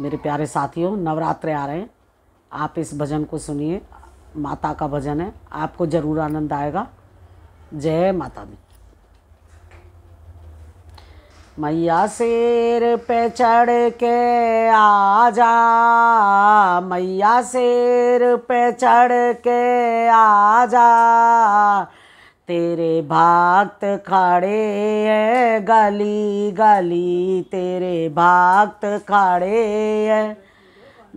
मेरे प्यारे साथियों नवरात्र आ रहे हैं आप इस भजन को सुनिए माता का भजन है आपको जरूर आनंद आएगा जय माता दी मैया शेर पे चढ़ के आजा मैया शेर पे चढ़ के आजा तेरे भक्त खड़े हैं गली गली तेरे भक्त खड़े हैं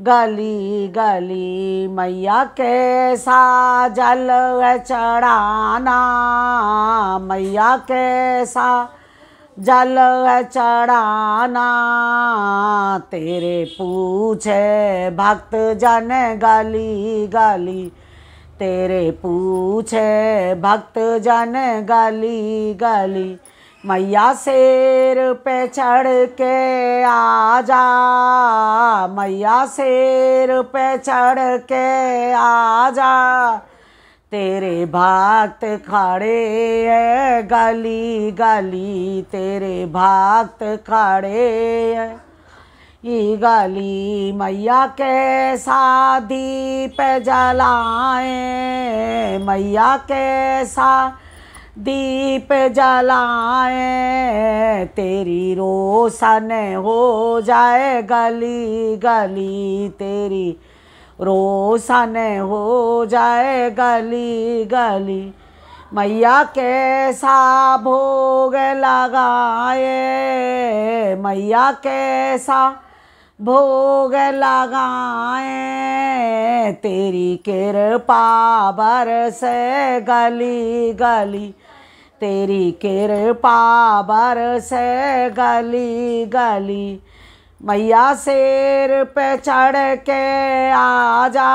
गली गली मैया के सा जल चढ़ाना मैया के सा जल चढ़ाना तेरे पूछे भक्त जन गली गली तेरे पूछे भक्त जन गली गली मैया शेर पे चढ़ के आ जा मैया शेर पे चढ़ के जा तेरे भक्त खड़े है गली गली तेरे भक्त खड़े है ई गली मैया के दीप जलाए मैया के दीप जलाए तेरी रोशन हो जाए गली गली तेरी रोशन हो जाए गली गली मैया कैसा भोग लगाए मैया कैसा भोग लगाए तेरी कृपा बरस गली गली तेरी कृपा बरस गली गली मैया शेर पे चढ़ के आ जा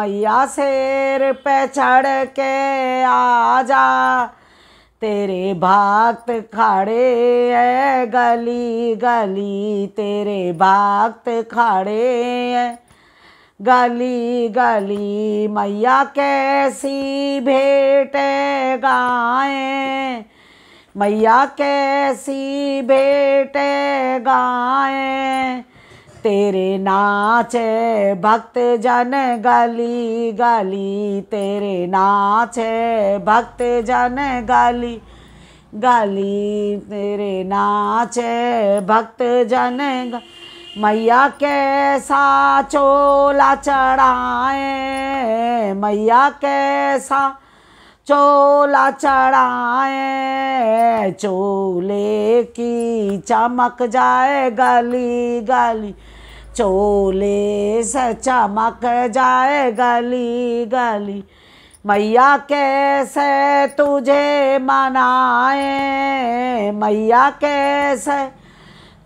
मैया शेर पे चढ़ के आ जा तेरे भक्त खड़े है गली गली तेरे भक्त खड़े है गली गली मैया कैसी भेंट गाएं मैया कैसी भेंट गाएं तेरे नाचे भक्त जन गली गली तेरे नाचे भक्त जन गली गली तेरे नाचे भक्त जन मैया कैसा चोला चढ़ाए मैया कैसा चोला चढ़ाए चोले की चमक जाए गली गली चोले से चमक जाए गली गली मैया कैसे तुझे मनाए मैया कैसे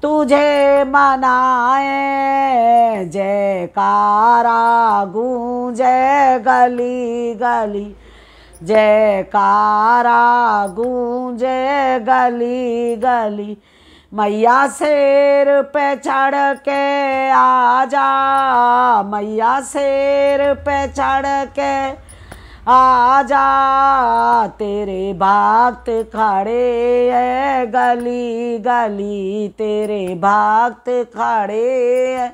तुझे मनाए जयकारा गूंजे गली गली जयकारा गूंजे गली गली मैया शेर पे चढ़ के आ जा मैया शेर पे चढ़ के आ जा तेरे भक्त खड़े है गली गली तेरे भक्त खड़े है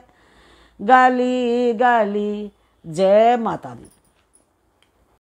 गली गली जय माता दी